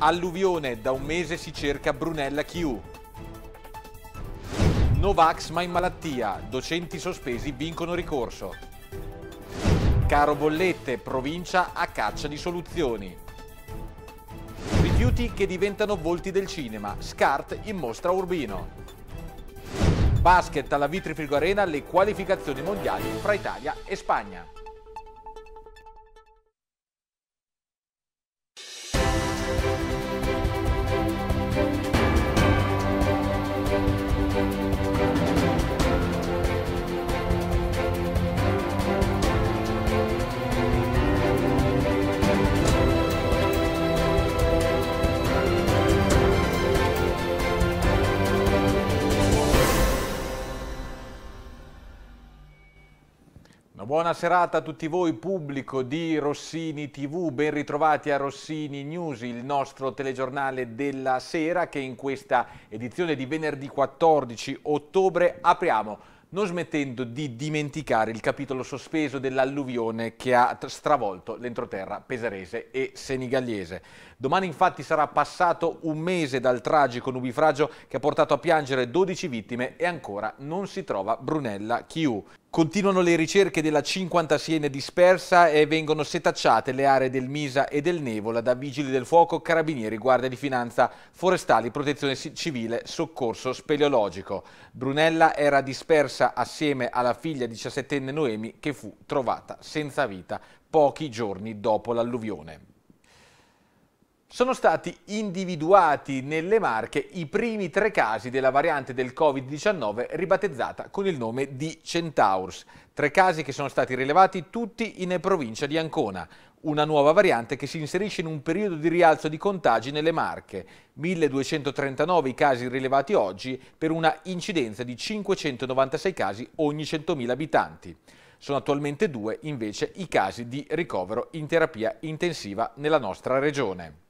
Alluvione, da un mese si cerca Brunella Q. Novax ma in malattia, docenti sospesi vincono ricorso. Caro bollette, provincia a caccia di soluzioni. Rifiuti che diventano volti del cinema, SCART in mostra Urbino. Basket alla Vitri Frigo Arena, le qualificazioni mondiali fra Italia e Spagna. Una buona serata a tutti voi pubblico di Rossini TV, ben ritrovati a Rossini News, il nostro telegiornale della sera che in questa edizione di venerdì 14 ottobre apriamo non smettendo di dimenticare il capitolo sospeso dell'alluvione che ha stravolto l'entroterra pesarese e senigallese. Domani infatti sarà passato un mese dal tragico nubifragio che ha portato a piangere 12 vittime e ancora non si trova Brunella Chiù. Continuano le ricerche della 56enne dispersa e vengono setacciate le aree del Misa e del Nevola da vigili del fuoco, carabinieri, guardia di finanza, forestali, protezione civile, soccorso speleologico. Brunella era dispersa assieme alla figlia 17enne Noemi che fu trovata senza vita pochi giorni dopo l'alluvione. Sono stati individuati nelle Marche i primi tre casi della variante del Covid-19 ribattezzata con il nome di Centaurs. Tre casi che sono stati rilevati tutti in provincia di Ancona. Una nuova variante che si inserisce in un periodo di rialzo di contagi nelle Marche. 1239 i casi rilevati oggi per una incidenza di 596 casi ogni 100.000 abitanti. Sono attualmente due invece i casi di ricovero in terapia intensiva nella nostra regione.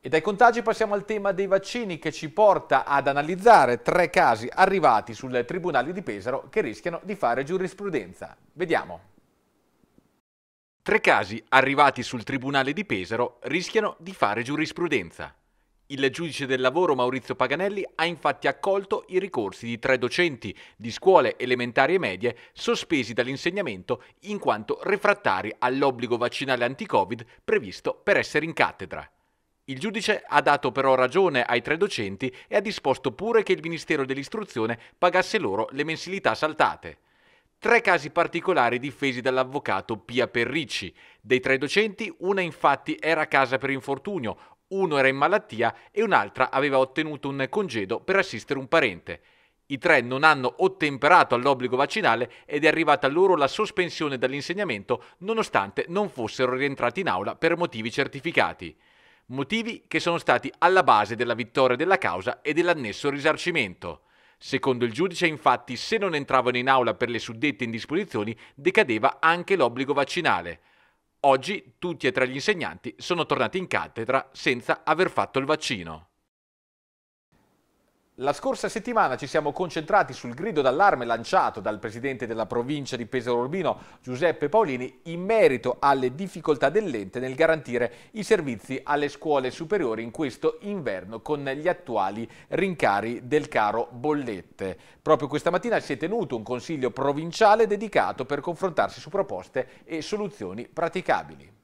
E dai contagi passiamo al tema dei vaccini che ci porta ad analizzare tre casi arrivati sul Tribunale di Pesaro che rischiano di fare giurisprudenza. Vediamo. Tre casi arrivati sul Tribunale di Pesaro rischiano di fare giurisprudenza. Il giudice del lavoro Maurizio Paganelli ha infatti accolto i ricorsi di tre docenti di scuole elementari e medie sospesi dall'insegnamento in quanto refrattari all'obbligo vaccinale anti-Covid previsto per essere in cattedra. Il giudice ha dato però ragione ai tre docenti e ha disposto pure che il Ministero dell'Istruzione pagasse loro le mensilità saltate. Tre casi particolari difesi dall'avvocato Pia Perricci. Dei tre docenti, una infatti era a casa per infortunio, uno era in malattia e un'altra aveva ottenuto un congedo per assistere un parente. I tre non hanno ottemperato all'obbligo vaccinale ed è arrivata loro la sospensione dall'insegnamento nonostante non fossero rientrati in aula per motivi certificati motivi che sono stati alla base della vittoria della causa e dell'annesso risarcimento. Secondo il giudice, infatti, se non entravano in aula per le suddette indisposizioni, decadeva anche l'obbligo vaccinale. Oggi tutti e tre gli insegnanti sono tornati in cattedra senza aver fatto il vaccino. La scorsa settimana ci siamo concentrati sul grido d'allarme lanciato dal presidente della provincia di Pesaro Urbino, Giuseppe Paolini, in merito alle difficoltà dell'ente nel garantire i servizi alle scuole superiori in questo inverno con gli attuali rincari del caro bollette. Proprio questa mattina si è tenuto un consiglio provinciale dedicato per confrontarsi su proposte e soluzioni praticabili.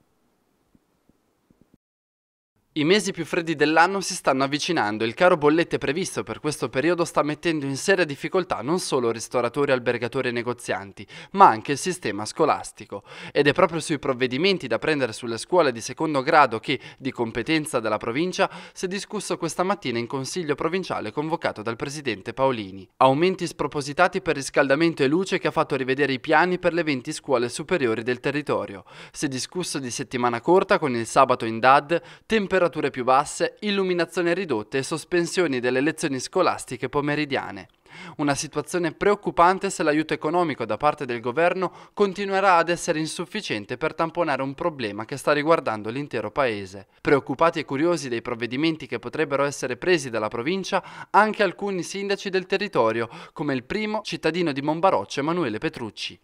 I mesi più freddi dell'anno si stanno avvicinando e il caro bollette previsto per questo periodo sta mettendo in seria difficoltà non solo ristoratori, albergatori e negozianti, ma anche il sistema scolastico. Ed è proprio sui provvedimenti da prendere sulle scuole di secondo grado che, di competenza della provincia, si è discusso questa mattina in consiglio provinciale convocato dal presidente Paolini. Aumenti spropositati per riscaldamento e luce che ha fatto rivedere i piani per le 20 scuole superiori del territorio. Si è discusso di settimana corta con il sabato in DAD, temperature temperature più basse, illuminazione ridotte e sospensioni delle lezioni scolastiche pomeridiane. Una situazione preoccupante se l'aiuto economico da parte del governo continuerà ad essere insufficiente per tamponare un problema che sta riguardando l'intero paese. Preoccupati e curiosi dei provvedimenti che potrebbero essere presi dalla provincia, anche alcuni sindaci del territorio, come il primo cittadino di Monbaroccio Emanuele Petrucci.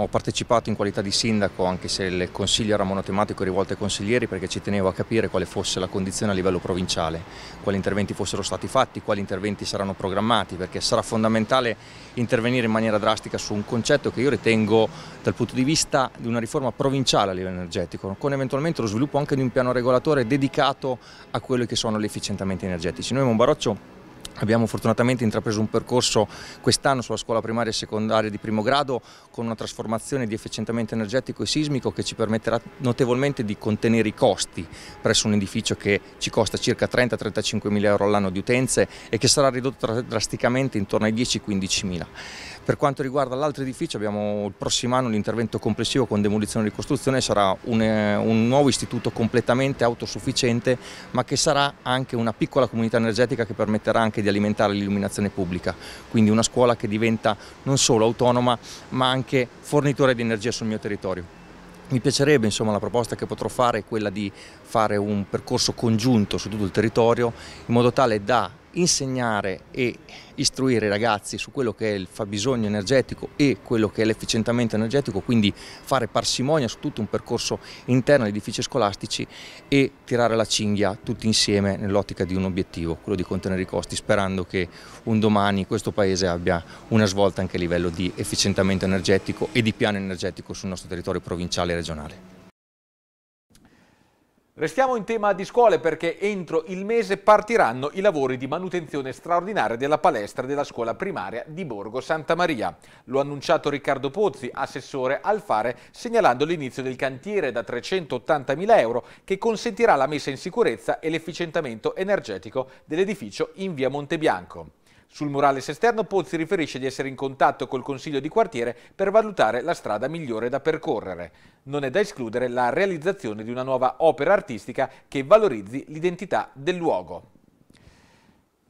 Ho partecipato in qualità di sindaco anche se il consiglio era monotematico rivolto ai consiglieri perché ci tenevo a capire quale fosse la condizione a livello provinciale, quali interventi fossero stati fatti, quali interventi saranno programmati perché sarà fondamentale intervenire in maniera drastica su un concetto che io ritengo dal punto di vista di una riforma provinciale a livello energetico con eventualmente lo sviluppo anche di un piano regolatore dedicato a quelli che sono gli efficientamenti energetici. Noi Monbaroccio Abbiamo fortunatamente intrapreso un percorso quest'anno sulla scuola primaria e secondaria di primo grado con una trasformazione di efficientamento energetico e sismico che ci permetterà notevolmente di contenere i costi presso un edificio che ci costa circa 30-35 mila euro all'anno di utenze e che sarà ridotto drasticamente intorno ai 10-15 mila. Per quanto riguarda l'altro edificio abbiamo il prossimo anno l'intervento complessivo con demolizione e ricostruzione sarà un, un nuovo istituto completamente autosufficiente ma che sarà anche una piccola comunità energetica che permetterà anche di alimentare l'illuminazione pubblica, quindi una scuola che diventa non solo autonoma ma anche fornitore di energia sul mio territorio. Mi piacerebbe, insomma, la proposta che potrò fare è quella di fare un percorso congiunto su tutto il territorio in modo tale da insegnare e istruire i ragazzi su quello che è il fabbisogno energetico e quello che è l'efficientamento energetico, quindi fare parsimonia su tutto un percorso interno agli edifici scolastici e tirare la cinghia tutti insieme nell'ottica di un obiettivo, quello di contenere i costi, sperando che un domani questo Paese abbia una svolta anche a livello di efficientamento energetico e di piano energetico sul nostro territorio provinciale e regionale. Restiamo in tema di scuole perché entro il mese partiranno i lavori di manutenzione straordinaria della palestra della scuola primaria di Borgo Santa Maria. Lo ha annunciato Riccardo Pozzi, assessore al fare, segnalando l'inizio del cantiere da 380.000 euro che consentirà la messa in sicurezza e l'efficientamento energetico dell'edificio in via Montebianco. Sul murales esterno Pozzi riferisce di essere in contatto col Consiglio di quartiere per valutare la strada migliore da percorrere. Non è da escludere la realizzazione di una nuova opera artistica che valorizzi l'identità del luogo.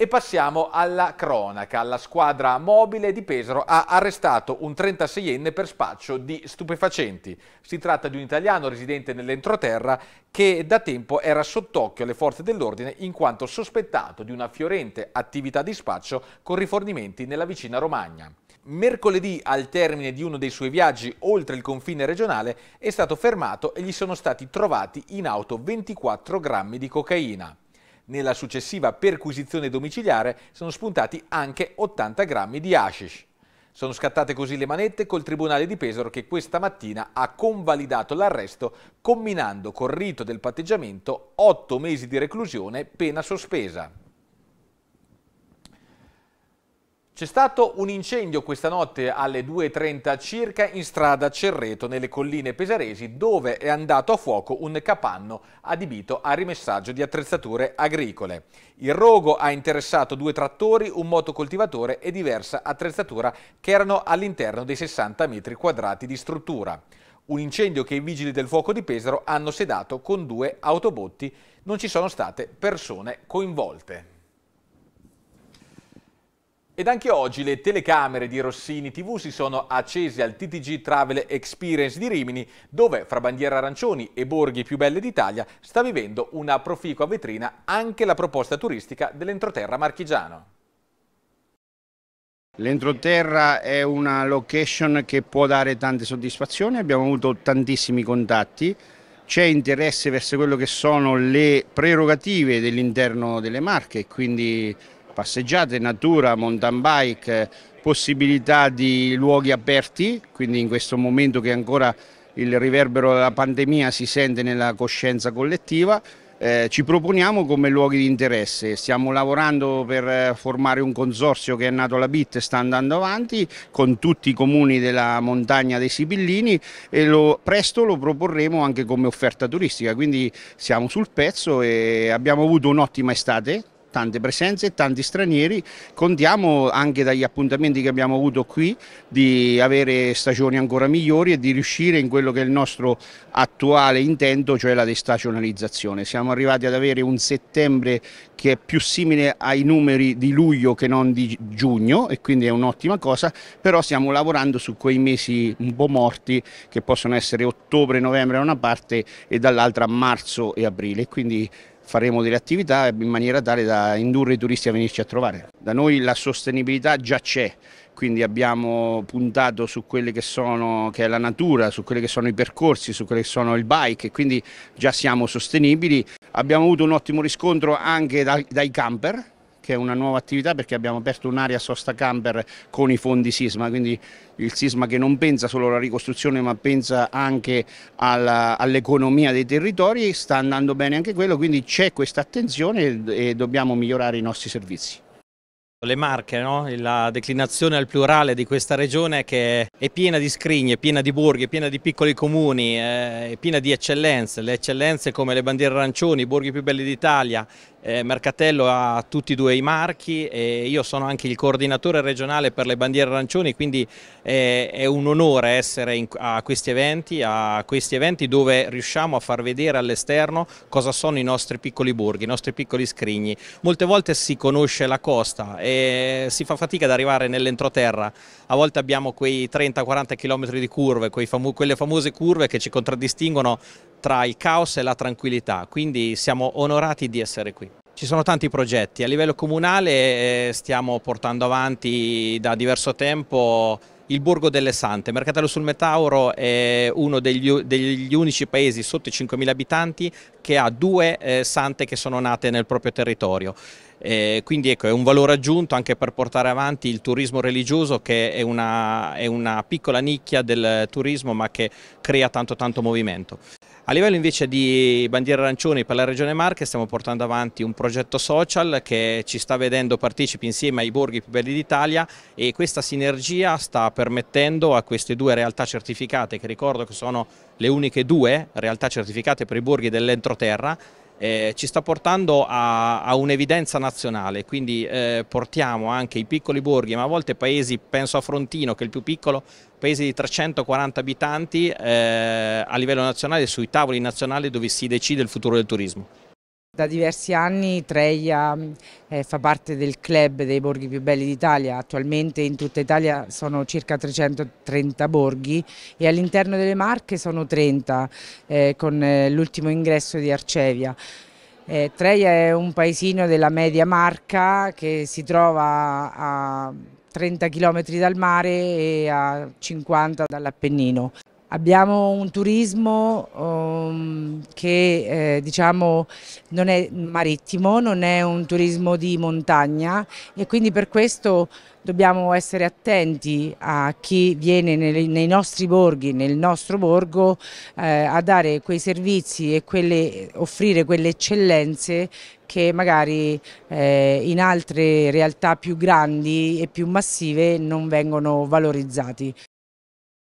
E passiamo alla cronaca. La squadra mobile di Pesaro ha arrestato un 36enne per spaccio di stupefacenti. Si tratta di un italiano residente nell'entroterra che da tempo era sott'occhio alle forze dell'ordine in quanto sospettato di una fiorente attività di spaccio con rifornimenti nella vicina Romagna. Mercoledì, al termine di uno dei suoi viaggi oltre il confine regionale, è stato fermato e gli sono stati trovati in auto 24 grammi di cocaina. Nella successiva perquisizione domiciliare sono spuntati anche 80 grammi di hashish. Sono scattate così le manette col Tribunale di Pesaro che questa mattina ha convalidato l'arresto combinando col rito del patteggiamento 8 mesi di reclusione pena sospesa. C'è stato un incendio questa notte alle 2.30 circa in strada Cerreto nelle colline pesaresi dove è andato a fuoco un capanno adibito a rimessaggio di attrezzature agricole. Il rogo ha interessato due trattori, un motocoltivatore e diversa attrezzatura che erano all'interno dei 60 metri quadrati di struttura. Un incendio che i vigili del fuoco di Pesaro hanno sedato con due autobotti, non ci sono state persone coinvolte. Ed anche oggi le telecamere di Rossini TV si sono accese al TTG Travel Experience di Rimini, dove fra bandiere arancioni e borghi più belle d'Italia sta vivendo una proficua vetrina anche la proposta turistica dell'entroterra marchigiano. L'entroterra è una location che può dare tante soddisfazioni, abbiamo avuto tantissimi contatti, c'è interesse verso quello che sono le prerogative dell'interno delle Marche, quindi passeggiate, natura, mountain bike, eh, possibilità di luoghi aperti, quindi in questo momento che ancora il riverbero della pandemia si sente nella coscienza collettiva, eh, ci proponiamo come luoghi di interesse, stiamo lavorando per eh, formare un consorzio che è nato alla BIT e sta andando avanti con tutti i comuni della montagna dei Sibillini e lo, presto lo proporremo anche come offerta turistica, quindi siamo sul pezzo e abbiamo avuto un'ottima estate tante presenze, e tanti stranieri, contiamo anche dagli appuntamenti che abbiamo avuto qui di avere stagioni ancora migliori e di riuscire in quello che è il nostro attuale intento, cioè la destagionalizzazione. Siamo arrivati ad avere un settembre che è più simile ai numeri di luglio che non di giugno e quindi è un'ottima cosa, però stiamo lavorando su quei mesi un po' morti che possono essere ottobre, novembre da una parte e dall'altra marzo e aprile, quindi faremo delle attività in maniera tale da indurre i turisti a venirci a trovare. Da noi la sostenibilità già c'è, quindi abbiamo puntato su quelle che, sono, che è la natura, su quelli che sono i percorsi, su quelli che sono il bike e quindi già siamo sostenibili. Abbiamo avuto un ottimo riscontro anche dai camper che una nuova attività perché abbiamo aperto un'area sosta camper con i fondi sisma, quindi il sisma che non pensa solo alla ricostruzione ma pensa anche all'economia all dei territori, sta andando bene anche quello, quindi c'è questa attenzione e dobbiamo migliorare i nostri servizi. Le Marche, no? la declinazione al plurale di questa regione che è piena di scrigne, piena di borghi, piena di piccoli comuni, eh, è piena di eccellenze, le eccellenze come le bandiere arancioni, i borghi più belli d'Italia, eh, Mercatello ha tutti e due i marchi e io sono anche il coordinatore regionale per le bandiere arancioni, quindi eh, è un onore essere in, a, questi eventi, a questi eventi dove riusciamo a far vedere all'esterno cosa sono i nostri piccoli borghi, i nostri piccoli scrigni. Molte volte si conosce la costa e si fa fatica ad arrivare nell'entroterra, a volte abbiamo quei 30-40 km di curve, fam quelle famose curve che ci contraddistinguono tra il caos e la tranquillità, quindi siamo onorati di essere qui. Ci sono tanti progetti, a livello comunale stiamo portando avanti da diverso tempo il Borgo delle Sante, Mercatello sul Metauro è uno degli, degli unici paesi sotto i 5.000 abitanti che ha due eh, sante che sono nate nel proprio territorio. Eh, quindi ecco, è un valore aggiunto anche per portare avanti il turismo religioso che è una, è una piccola nicchia del turismo ma che crea tanto tanto movimento. A livello invece di bandiera arancione per la Regione Marche stiamo portando avanti un progetto social che ci sta vedendo partecipi insieme ai borghi più belli d'Italia e questa sinergia sta permettendo a queste due realtà certificate, che ricordo che sono le uniche due realtà certificate per i borghi dell'entroterra, eh, ci sta portando a, a un'evidenza nazionale, quindi eh, portiamo anche i piccoli borghi, ma a volte paesi, penso a Frontino che è il più piccolo, paesi di 340 abitanti eh, a livello nazionale sui tavoli nazionali dove si decide il futuro del turismo. Da diversi anni Treia eh, fa parte del club dei borghi più belli d'Italia, attualmente in tutta Italia sono circa 330 borghi e all'interno delle Marche sono 30 eh, con eh, l'ultimo ingresso di Arcevia. Eh, Treia è un paesino della media Marca che si trova a 30 km dal mare e a 50 dall'Appennino. Abbiamo un turismo um, che eh, diciamo, non è marittimo, non è un turismo di montagna e quindi per questo dobbiamo essere attenti a chi viene nei, nei nostri borghi, nel nostro borgo, eh, a dare quei servizi e quelle, offrire quelle eccellenze che magari eh, in altre realtà più grandi e più massive non vengono valorizzati.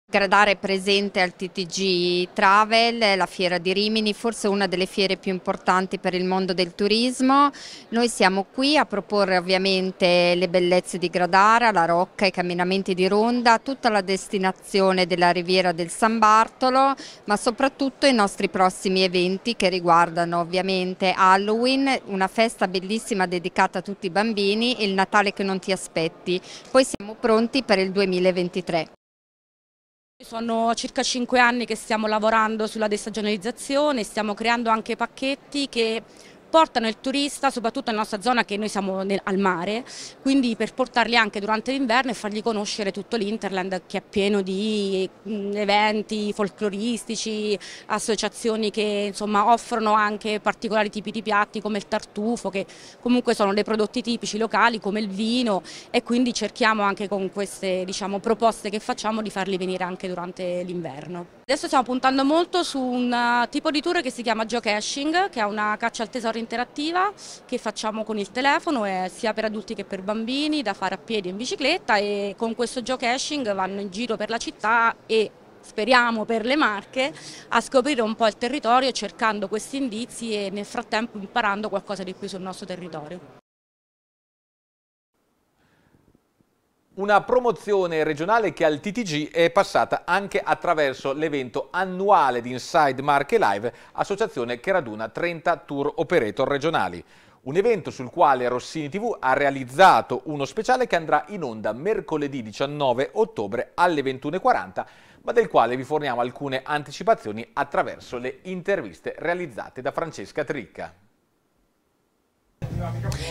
Gradare è presente al TTG Travel, la fiera di Rimini, forse una delle fiere più importanti per il mondo del turismo. Noi siamo qui a proporre ovviamente le bellezze di Gradara, la Rocca, i camminamenti di Ronda, tutta la destinazione della riviera del San Bartolo, ma soprattutto i nostri prossimi eventi che riguardano ovviamente Halloween, una festa bellissima dedicata a tutti i bambini e il Natale che non ti aspetti. Poi siamo pronti per il 2023. Sono circa 5 anni che stiamo lavorando sulla destagionalizzazione, stiamo creando anche pacchetti che portano il turista soprattutto nella nostra zona che noi siamo nel, al mare, quindi per portarli anche durante l'inverno e fargli conoscere tutto l'Interland che è pieno di mm, eventi folcloristici, associazioni che insomma, offrono anche particolari tipi di piatti come il tartufo che comunque sono dei prodotti tipici locali come il vino e quindi cerchiamo anche con queste diciamo, proposte che facciamo di farli venire anche durante l'inverno. Adesso stiamo puntando molto su un eh, tipo di tour che si chiama geocaching, che è una caccia al tesoro interattiva che facciamo con il telefono, sia per adulti che per bambini, da fare a piedi e in bicicletta e con questo geocaching vanno in giro per la città e speriamo per le marche, a scoprire un po' il territorio cercando questi indizi e nel frattempo imparando qualcosa di più sul nostro territorio. Una promozione regionale che al TTG è passata anche attraverso l'evento annuale di Inside Marche Live, associazione che raduna 30 tour operator regionali. Un evento sul quale Rossini TV ha realizzato uno speciale che andrà in onda mercoledì 19 ottobre alle 21.40, ma del quale vi forniamo alcune anticipazioni attraverso le interviste realizzate da Francesca Tricca.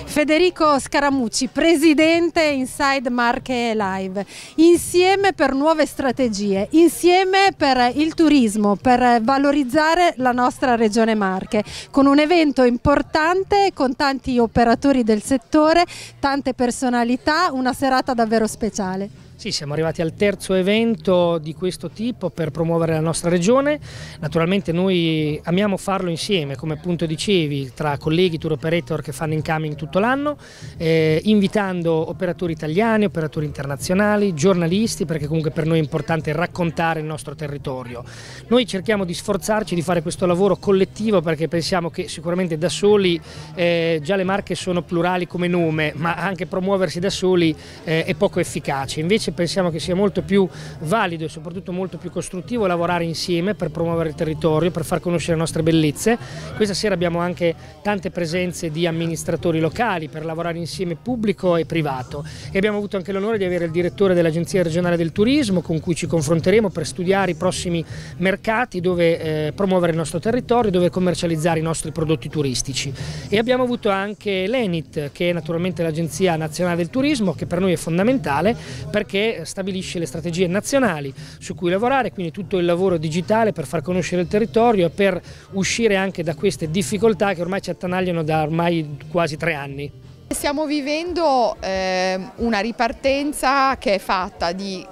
Federico Scaramucci, presidente Inside Marche Live. Insieme per nuove strategie, insieme per il turismo, per valorizzare la nostra regione Marche, con un evento importante con tanti operatori del settore, tante personalità, una serata davvero speciale. Sì, siamo arrivati al terzo evento di questo tipo per promuovere la nostra regione. Naturalmente noi amiamo farlo insieme, come appunto dicevi, tra colleghi tour operator che fanno in incoming tutto l'anno, eh, invitando operatori italiani, operatori internazionali, giornalisti, perché comunque per noi è importante raccontare il nostro territorio. Noi cerchiamo di sforzarci di fare questo lavoro collettivo perché pensiamo che sicuramente da soli eh, già le marche sono plurali come nome, ma anche promuoversi da soli eh, è poco efficace. Invece invece pensiamo che sia molto più valido e soprattutto molto più costruttivo lavorare insieme per promuovere il territorio, per far conoscere le nostre bellezze. Questa sera abbiamo anche tante presenze di amministratori locali per lavorare insieme pubblico e privato e abbiamo avuto anche l'onore di avere il direttore dell'Agenzia regionale del turismo con cui ci confronteremo per studiare i prossimi mercati dove eh, promuovere il nostro territorio, dove commercializzare i nostri prodotti turistici e abbiamo avuto anche l'ENIT che è naturalmente l'Agenzia Nazionale del Turismo che per noi è fondamentale perché che stabilisce le strategie nazionali su cui lavorare, quindi tutto il lavoro digitale per far conoscere il territorio e per uscire anche da queste difficoltà che ormai ci attanagliano da ormai quasi tre anni. Stiamo vivendo eh, una ripartenza che è fatta di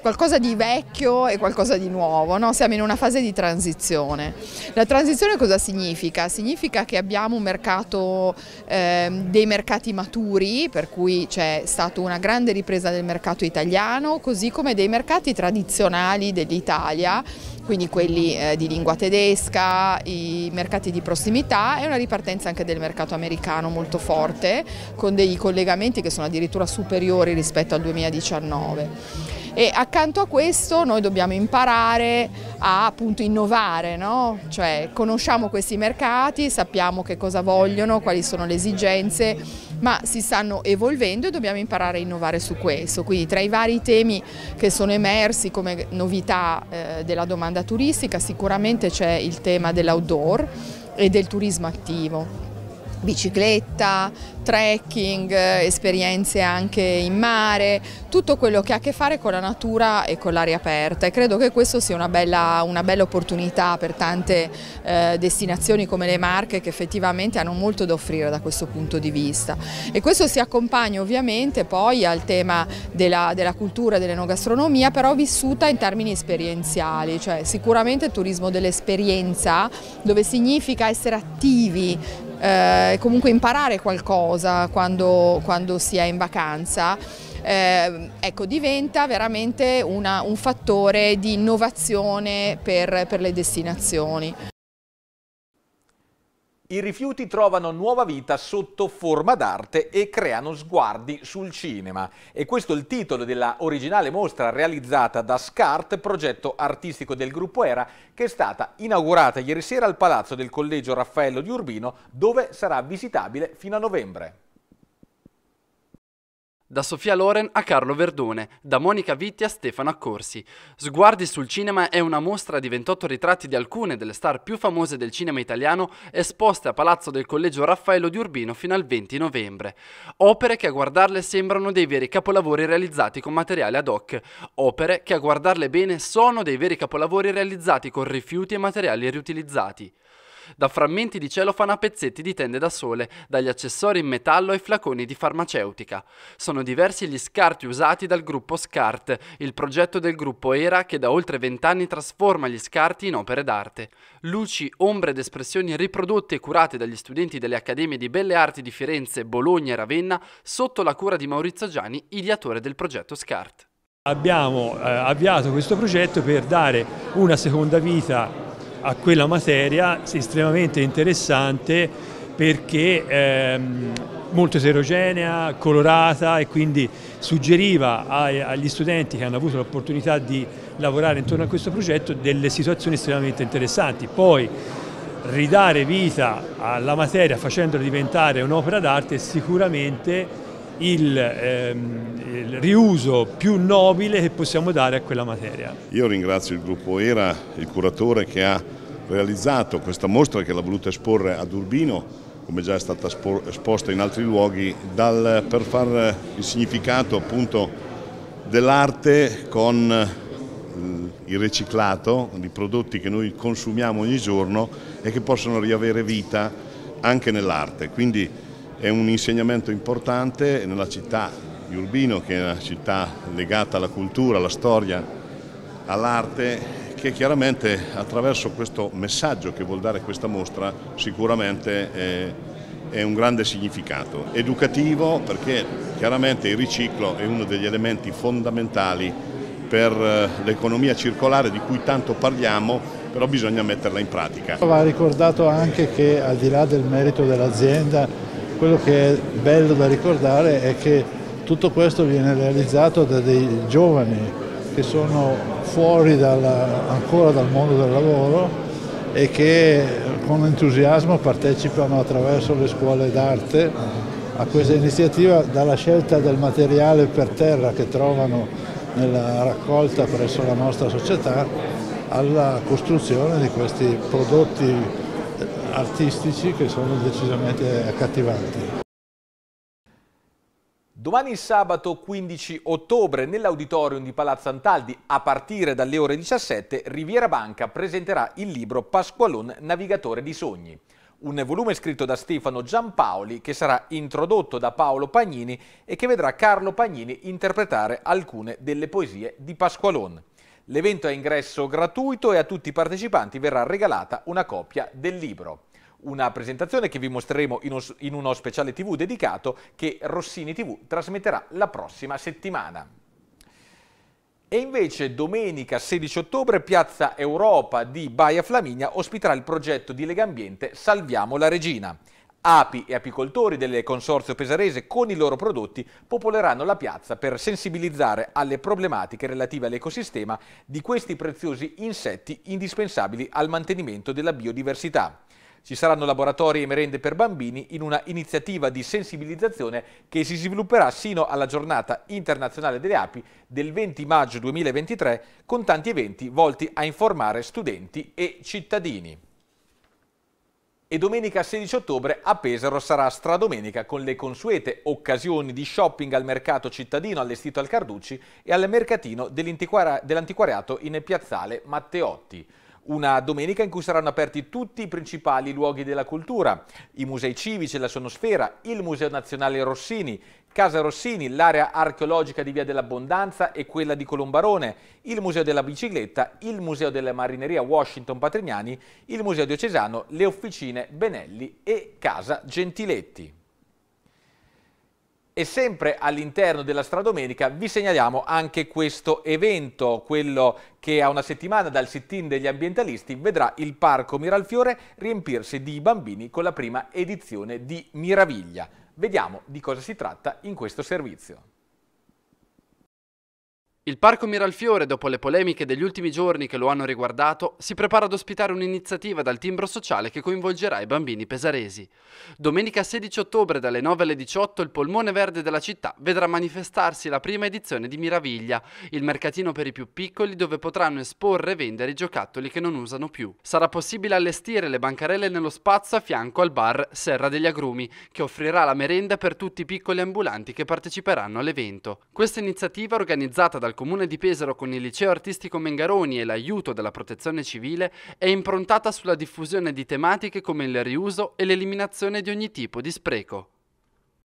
qualcosa di vecchio e qualcosa di nuovo, no? siamo in una fase di transizione. La transizione cosa significa? Significa che abbiamo mercato, eh, dei mercati maturi, per cui c'è stata una grande ripresa del mercato italiano, così come dei mercati tradizionali dell'Italia quindi quelli eh, di lingua tedesca, i mercati di prossimità e una ripartenza anche del mercato americano molto forte con dei collegamenti che sono addirittura superiori rispetto al 2019 e accanto a questo noi dobbiamo imparare a appunto, innovare, no? cioè conosciamo questi mercati, sappiamo che cosa vogliono, quali sono le esigenze ma si stanno evolvendo e dobbiamo imparare a innovare su questo. Quindi tra i vari temi che sono emersi come novità eh, della domanda turistica sicuramente c'è il tema dell'outdoor e del turismo attivo bicicletta, trekking, eh, esperienze anche in mare, tutto quello che ha a che fare con la natura e con l'aria aperta e credo che questa sia una bella, una bella, opportunità per tante eh, destinazioni come le Marche che effettivamente hanno molto da offrire da questo punto di vista e questo si accompagna ovviamente poi al tema della, della cultura e dell'enogastronomia però vissuta in termini esperienziali, cioè sicuramente il turismo dell'esperienza dove significa essere attivi, eh, comunque imparare qualcosa quando, quando si è in vacanza. Eh, ecco, diventa veramente una, un fattore di innovazione per, per le destinazioni. I rifiuti trovano nuova vita sotto forma d'arte e creano sguardi sul cinema. E questo è il titolo della originale mostra realizzata da SCART, progetto artistico del gruppo ERA, che è stata inaugurata ieri sera al Palazzo del Collegio Raffaello di Urbino, dove sarà visitabile fino a novembre. Da Sofia Loren a Carlo Verdone, da Monica Vitti a Stefano Accorsi. Sguardi sul cinema è una mostra di 28 ritratti di alcune delle star più famose del cinema italiano esposte a Palazzo del Collegio Raffaello di Urbino fino al 20 novembre. Opere che a guardarle sembrano dei veri capolavori realizzati con materiale ad hoc. Opere che a guardarle bene sono dei veri capolavori realizzati con rifiuti e materiali riutilizzati da frammenti di celofana a pezzetti di tende da sole, dagli accessori in metallo ai flaconi di farmaceutica. Sono diversi gli scarti usati dal gruppo SCART, il progetto del gruppo ERA che da oltre vent'anni trasforma gli scarti in opere d'arte. Luci, ombre ed espressioni riprodotte e curate dagli studenti delle Accademie di Belle Arti di Firenze, Bologna e Ravenna sotto la cura di Maurizio Gianni, ideatore del progetto SCART. Abbiamo eh, avviato questo progetto per dare una seconda vita a quella materia estremamente interessante perché ehm, molto eterogenea, colorata e quindi suggeriva ai, agli studenti che hanno avuto l'opportunità di lavorare intorno a questo progetto delle situazioni estremamente interessanti. Poi ridare vita alla materia facendola diventare un'opera d'arte sicuramente il, ehm, il, riuso più nobile che possiamo dare a quella materia. Io ringrazio il gruppo ERA, il curatore che ha realizzato questa mostra che l'ha voluta esporre ad Urbino, come già è stata esposta in altri luoghi, dal, per far il significato dell'arte con eh, il riciclato di prodotti che noi consumiamo ogni giorno e che possono riavere vita anche nell'arte. Quindi è un insegnamento importante nella città di Urbino, che è una città legata alla cultura, alla storia, all'arte che chiaramente attraverso questo messaggio che vuol dare questa mostra sicuramente è, eh, è un grande significato. Educativo perché chiaramente il riciclo è uno degli elementi fondamentali per eh, l'economia circolare di cui tanto parliamo, però bisogna metterla in pratica. Va ricordato anche che al di là del merito dell'azienda quello che è bello da ricordare è che tutto questo viene realizzato da dei giovani che sono fuori dalla, ancora dal mondo del lavoro e che con entusiasmo partecipano attraverso le scuole d'arte a questa iniziativa dalla scelta del materiale per terra che trovano nella raccolta presso la nostra società alla costruzione di questi prodotti artistici che sono decisamente accattivanti. Domani sabato 15 ottobre nell'auditorium di Palazzo Antaldi a partire dalle ore 17 Riviera Banca presenterà il libro Pasqualon Navigatore di Sogni un volume scritto da Stefano Giampaoli che sarà introdotto da Paolo Pagnini e che vedrà Carlo Pagnini interpretare alcune delle poesie di Pasqualon. L'evento è ingresso gratuito e a tutti i partecipanti verrà regalata una copia del libro. Una presentazione che vi mostreremo in uno speciale tv dedicato che Rossini TV trasmetterà la prossima settimana. E invece domenica 16 ottobre Piazza Europa di Baia Flaminia ospiterà il progetto di Legambiente Salviamo la Regina api e apicoltori del consorzio pesarese con i loro prodotti popoleranno la piazza per sensibilizzare alle problematiche relative all'ecosistema di questi preziosi insetti indispensabili al mantenimento della biodiversità. Ci saranno laboratori e merende per bambini in una iniziativa di sensibilizzazione che si svilupperà sino alla giornata internazionale delle api del 20 maggio 2023 con tanti eventi volti a informare studenti e cittadini e domenica 16 ottobre a Pesaro sarà stradomenica con le consuete occasioni di shopping al mercato cittadino allestito al Carducci e al mercatino dell'antiquariato in piazzale Matteotti. Una domenica in cui saranno aperti tutti i principali luoghi della cultura, i musei civici e la sonosfera, il Museo Nazionale Rossini, Casa Rossini, l'area archeologica di Via dell'Abbondanza e quella di Colombarone, il Museo della Bicicletta, il Museo della Marineria Washington Patrignani, il Museo Diocesano, le Officine Benelli e Casa Gentiletti. E sempre all'interno della Stradomenica vi segnaliamo anche questo evento, quello che a una settimana dal sit-in degli ambientalisti vedrà il Parco Miralfiore riempirsi di bambini con la prima edizione di Miraviglia. Vediamo di cosa si tratta in questo servizio. Il Parco Miralfiore, dopo le polemiche degli ultimi giorni che lo hanno riguardato, si prepara ad ospitare un'iniziativa dal timbro sociale che coinvolgerà i bambini pesaresi. Domenica 16 ottobre dalle 9 alle 18 il polmone verde della città vedrà manifestarsi la prima edizione di Miraviglia, il mercatino per i più piccoli dove potranno esporre e vendere i giocattoli che non usano più. Sarà possibile allestire le bancarelle nello spazio a fianco al bar Serra degli Agrumi, che offrirà la merenda per tutti i piccoli ambulanti che parteciperanno all'evento. Questa iniziativa organizzata dal dal comune di Pesaro con il liceo artistico Mengaroni e l'aiuto della protezione civile è improntata sulla diffusione di tematiche come il riuso e l'eliminazione di ogni tipo di spreco.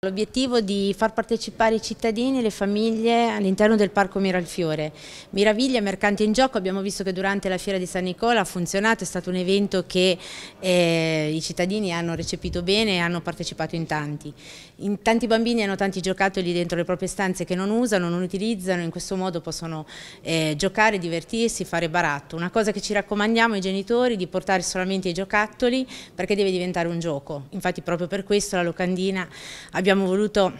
L'obiettivo di far partecipare i cittadini e le famiglie all'interno del Parco Miralfiore. Miraviglia, Mercanti in Gioco, abbiamo visto che durante la Fiera di San Nicola ha funzionato, è stato un evento che eh, i cittadini hanno recepito bene e hanno partecipato in tanti. In tanti bambini hanno tanti giocattoli dentro le proprie stanze che non usano, non utilizzano, in questo modo possono eh, giocare, divertirsi, fare baratto. Una cosa che ci raccomandiamo ai genitori è di portare solamente i giocattoli perché deve diventare un gioco. Infatti proprio per questo la locandina abbiamo abbiamo voluto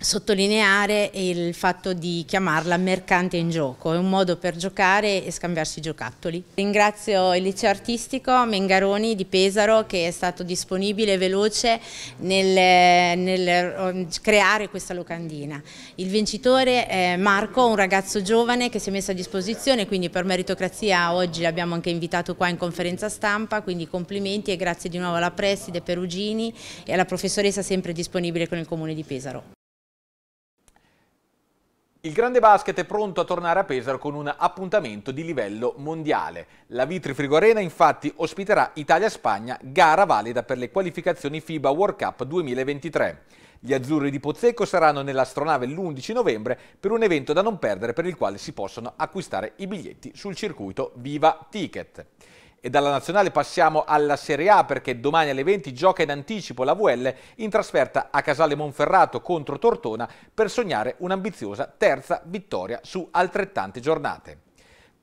sottolineare il fatto di chiamarla mercante in gioco, è un modo per giocare e scambiarsi giocattoli. Ringrazio il liceo artistico Mengaroni di Pesaro che è stato disponibile e veloce nel, nel, ehm, creare questa locandina. Il vincitore è Marco, un ragazzo giovane che si è messo a disposizione, quindi per meritocrazia oggi l'abbiamo anche invitato qua in conferenza stampa, quindi complimenti e grazie di nuovo alla Preside Perugini e alla professoressa sempre disponibile con il Comune di Pesaro. Il grande basket è pronto a tornare a Pesaro con un appuntamento di livello mondiale. La Vitri Frigo Arena infatti ospiterà Italia-Spagna, gara valida per le qualificazioni FIBA World Cup 2023. Gli azzurri di Pozzecco saranno nell'astronave l'11 novembre per un evento da non perdere per il quale si possono acquistare i biglietti sul circuito Viva Ticket. E dalla nazionale passiamo alla Serie A perché domani alle 20 gioca in anticipo la VL in trasferta a Casale Monferrato contro Tortona per sognare un'ambiziosa terza vittoria su altrettante giornate.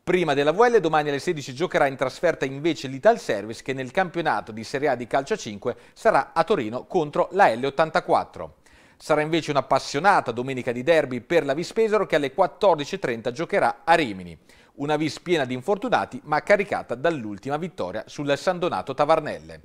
Prima della VL domani alle 16 giocherà in trasferta invece l'Ital Service che nel campionato di Serie A di calcio 5 sarà a Torino contro la L84. Sarà invece un'appassionata domenica di derby per la Vispesaro che alle 14.30 giocherà a Rimini. Una vis piena di infortunati ma caricata dall'ultima vittoria sul San Donato Tavarnelle.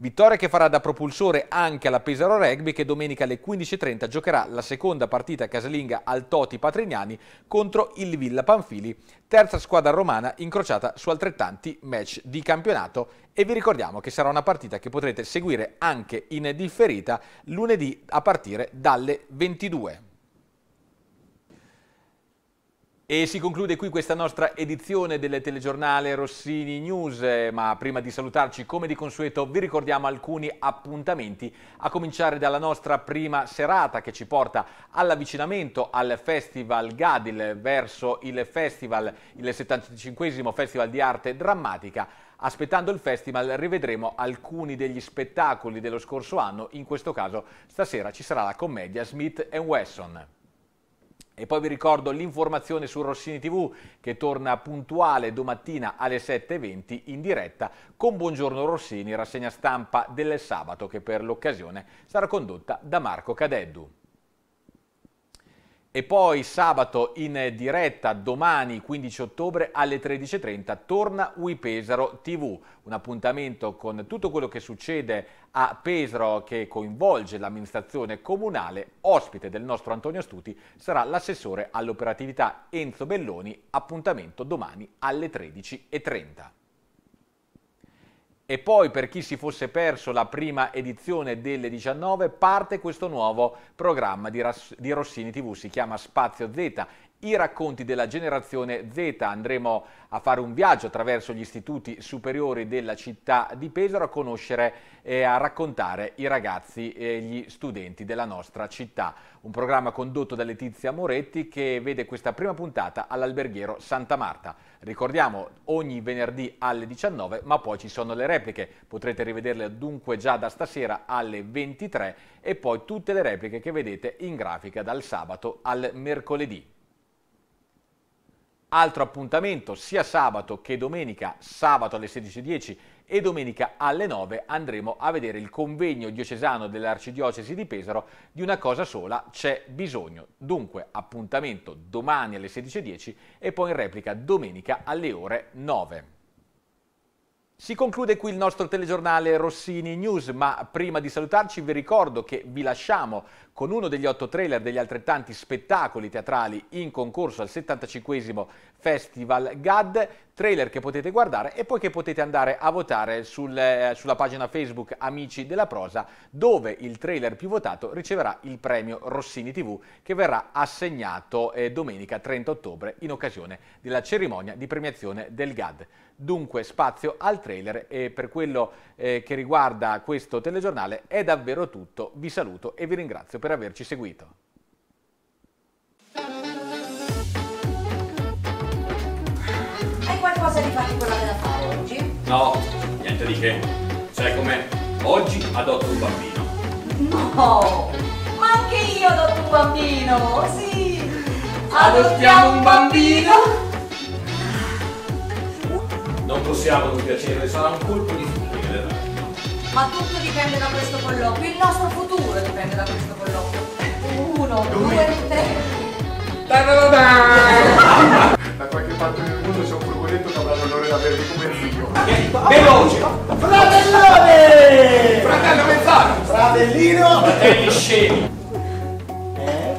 Vittoria che farà da propulsore anche alla Pesaro Rugby che domenica alle 15.30 giocherà la seconda partita casalinga al Toti Patrignani contro il Villa Panfili, terza squadra romana incrociata su altrettanti match di campionato e vi ricordiamo che sarà una partita che potrete seguire anche in differita lunedì a partire dalle 22. E si conclude qui questa nostra edizione del telegiornale Rossini News, ma prima di salutarci come di consueto vi ricordiamo alcuni appuntamenti, a cominciare dalla nostra prima serata che ci porta all'avvicinamento al Festival Gadil verso il Festival, il 75 Festival di Arte Drammatica. Aspettando il festival rivedremo alcuni degli spettacoli dello scorso anno, in questo caso stasera ci sarà la commedia Smith Wesson. E poi vi ricordo l'informazione su Rossini TV che torna puntuale domattina alle 7.20 in diretta con Buongiorno Rossini, rassegna stampa del sabato che per l'occasione sarà condotta da Marco Cadeddu. E poi sabato in diretta domani 15 ottobre alle 13.30 torna UI Pesaro TV, un appuntamento con tutto quello che succede a Pesaro che coinvolge l'amministrazione comunale. Ospite del nostro Antonio Stuti sarà l'assessore all'operatività Enzo Belloni, appuntamento domani alle 13.30. E poi per chi si fosse perso la prima edizione delle 19 parte questo nuovo programma di, Rossini TV, si chiama Spazio Z i racconti della generazione Z. Andremo a fare un viaggio attraverso gli istituti superiori della città di Pesaro a conoscere e a raccontare i ragazzi e gli studenti della nostra città. Un programma condotto da Letizia Moretti che vede questa prima puntata all'alberghiero Santa Marta. Ricordiamo ogni venerdì alle 19 ma poi ci sono le repliche, potrete rivederle dunque già da stasera alle 23 e poi tutte le repliche che vedete in grafica dal sabato al mercoledì. Altro appuntamento sia sabato che domenica, sabato alle 16.10 e domenica alle 9 andremo a vedere il convegno diocesano dell'Arcidiocesi di Pesaro di una cosa sola c'è bisogno. Dunque appuntamento domani alle 16.10 e poi in replica domenica alle ore 9. Si conclude qui il nostro telegiornale Rossini News, ma prima di salutarci vi ricordo che vi lasciamo con uno degli otto trailer degli altrettanti spettacoli teatrali in concorso al 75 Festival GAD, trailer che potete guardare e poi che potete andare a votare sul, eh, sulla pagina Facebook Amici della Prosa, dove il trailer più votato riceverà il premio Rossini TV che verrà assegnato eh, domenica 30 ottobre in occasione della cerimonia di premiazione del GAD. Dunque spazio al trailer e per quello eh, che riguarda questo telegiornale è davvero tutto. Vi saluto e vi ringrazio per averci seguito. Hai qualcosa di particolare da fare oggi? No, niente di che. Sai com'è? oggi adotto un bambino. No, ma anche io adotto un bambino, sì. Adottiamo un bambino. Non possiamo non piacere, sarà un colpo di fulmine ma tutto dipende da questo colloquio, il nostro futuro dipende da questo colloquio. Uno, due, tre. Da, da, da, da. da qualche parte del mondo c'è un furgonetto che avrà l'onore di avervi come figlio. Veloce! Fratellone! Fratello Mezzano! Fratellino! Fratelli scemi! Eh?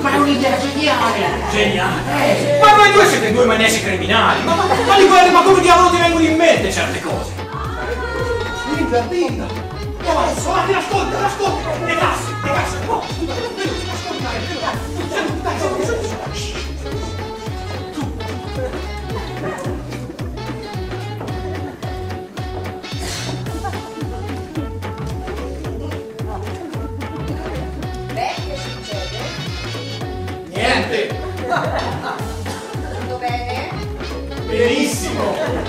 Ma è un'idea geniale! Ma voi due siete due manesi criminali! Ma, ma, li guardi, ma come diavolo ti vengono in mente certe cose? Linda, Linda! No, adesso, avanti, oh, ascolta, ascolta! Le casse, le casse, no! Ascolta, ascolta! people.